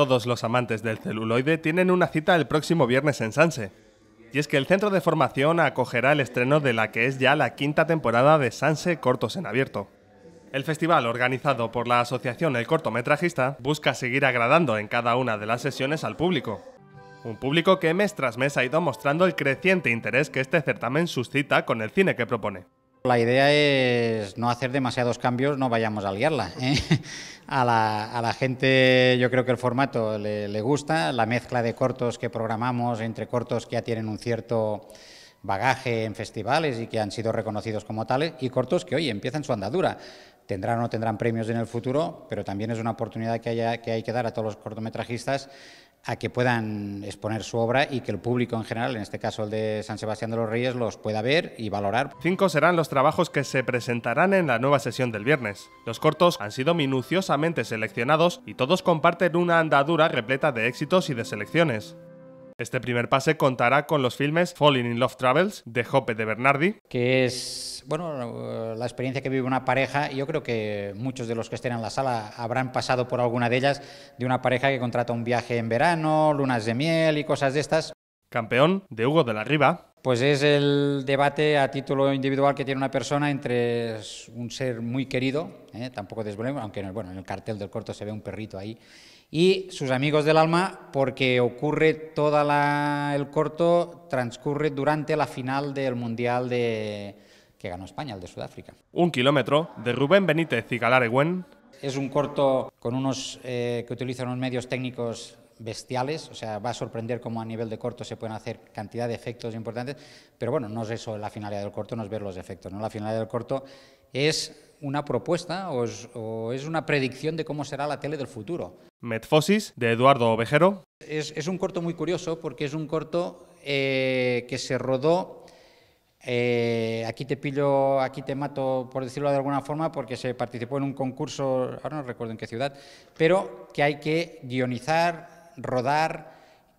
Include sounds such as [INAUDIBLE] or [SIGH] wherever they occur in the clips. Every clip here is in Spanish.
Todos los amantes del celuloide tienen una cita el próximo viernes en Sanse. Y es que el centro de formación acogerá el estreno de la que es ya la quinta temporada de Sanse Cortos en Abierto. El festival, organizado por la Asociación El Cortometrajista, busca seguir agradando en cada una de las sesiones al público. Un público que mes tras mes ha ido mostrando el creciente interés que este certamen suscita con el cine que propone. La idea es no hacer demasiados cambios, no vayamos a liarla. [LAUGHS] ¿eh? A, la, gente yo creo que el formato le, gusta, la mezcla de cortos que programamos entre cortos que ya tienen un cierto bagaje en festivales y que han sido reconocidos como tales y cortos que hoy empiezan su andadura. Tendrán o no tendrán premios en el futuro, pero también es una oportunidad que, que hay que dar a todos los cortometrajistas a que puedan exponer su obra y que el público en general, en este caso el de San Sebastián de los Reyes, los pueda ver y valorar. Cinco serán los trabajos que se presentarán en la nueva sesión del viernes. Los cortos han sido minuciosamente seleccionados y todos comparten una andadura repleta de éxitos y de selecciones. Este primer pase contará con los filmes Falling in Love Travels de joppe de Bernardi. Que es, bueno, eh, la experiencia que vive una pareja. Y Yo creo que muchos de los que estén en la sala habrán pasado por alguna de ellas, de una pareja que contrata un viaje en verano, lunas de miel y cosas de estas. Campeón de Hugo de la Riva pues es el debate a título individual que tiene una persona entre un ser muy querido, ¿eh? tampoco desvolvemos, aunque en el, bueno, en el cartel del corto se ve un perrito ahí, y sus amigos del alma, porque ocurre todo el corto, transcurre durante la final del Mundial de, que ganó España, el de Sudáfrica. Un kilómetro de Rubén Benítez y Galareguen. Es un corto con unos eh, que utilizan unos medios técnicos bestiales, o sea, va a sorprender cómo a nivel de corto se pueden hacer cantidad de efectos importantes, pero bueno, no es eso la finalidad del corto, no es ver los efectos, ¿no? La finalidad del corto es una propuesta o es, una predicción de cómo será la tele del futuro. Metfosis, de Eduardo Ovejero. Es, un corto muy curioso porque es un corto eh, que se rodó eh, aquí te pillo, aquí te mato, por decirlo de alguna forma, porque se participó en un concurso, ahora no recuerdo en qué ciudad, pero que hay que guionizar, rodar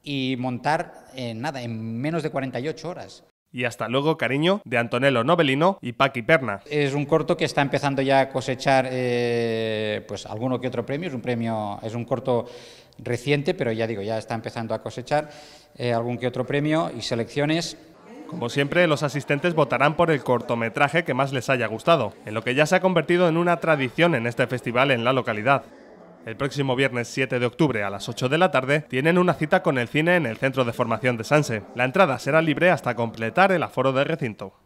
y montar en nada, en menos de 48 horas. Y hasta luego, cariño, de Antonello Novelino y Paqui Perna. Es un corto que está empezando ya a cosechar eh, pues alguno que otro premio. Es un premio, es un corto reciente, pero ya digo, ya está empezando a cosechar eh, algún que otro premio y selecciones. Como siempre, los asistentes votarán por el cortometraje que más les haya gustado, en lo que ya se ha convertido en una tradición en este festival en la localidad el próximo viernes 7 de octubre a las 8 de la tarde, tienen una cita con el cine en el Centro de Formación de Sanse. La entrada será libre hasta completar el aforo del recinto.